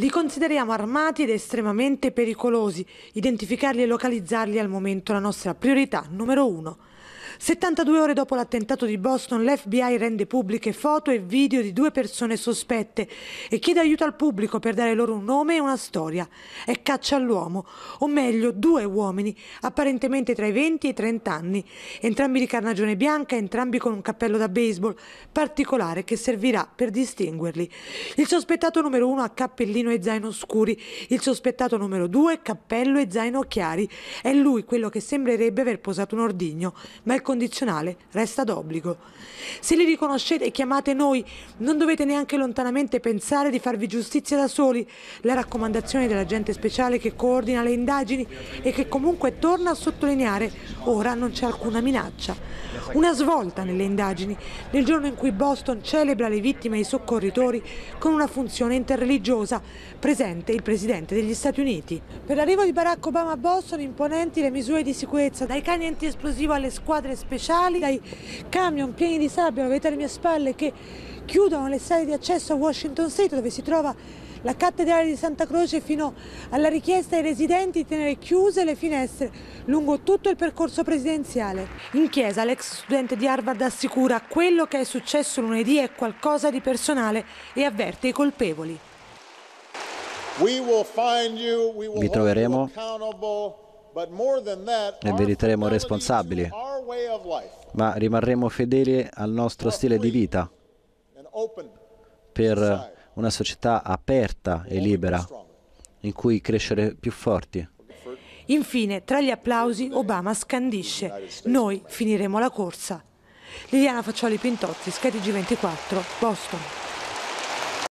Li consideriamo armati ed estremamente pericolosi. Identificarli e localizzarli è al momento la nostra priorità numero uno. 72 ore dopo l'attentato di Boston, l'FBI rende pubbliche foto e video di due persone sospette e chiede aiuto al pubblico per dare loro un nome e una storia. È caccia all'uomo, o meglio, due uomini, apparentemente tra i 20 e i 30 anni, entrambi di carnagione bianca, entrambi con un cappello da baseball particolare che servirà per distinguerli. Il sospettato numero uno ha cappellino e zaino scuri, il sospettato numero due cappello e zaino chiari. È lui quello che sembrerebbe aver posato un ordigno, ma il condizionale, resta d'obbligo. Se li riconoscete e chiamate noi, non dovete neanche lontanamente pensare di farvi giustizia da soli. La raccomandazione dell'agente speciale che coordina le indagini e che comunque torna a sottolineare ora non c'è alcuna minaccia. Una svolta nelle indagini, nel giorno in cui Boston celebra le vittime e i soccorritori con una funzione interreligiosa, presente il Presidente degli Stati Uniti. Per l'arrivo di Barack Obama a Boston imponenti le misure di sicurezza, dai cani anti-esplosivo alle squadre speciali, dai camion pieni di sabbia, lo vedete alle mie spalle, che chiudono le sale di accesso a Washington State dove si trova la cattedrale di Santa Croce fino alla richiesta ai residenti di tenere chiuse le finestre lungo tutto il percorso presidenziale. In chiesa l'ex studente di Harvard assicura quello che è successo lunedì è qualcosa di personale e avverte i colpevoli. Vi troveremo e vi riteremo responsabili, ma rimarremo fedeli al nostro stile di vita per una società aperta e libera in cui crescere più forti. Infine, tra gli applausi, Obama scandisce «Noi finiremo la corsa». Liliana Faccioli Pintozzi, Pintotti, skytg 24 Boston.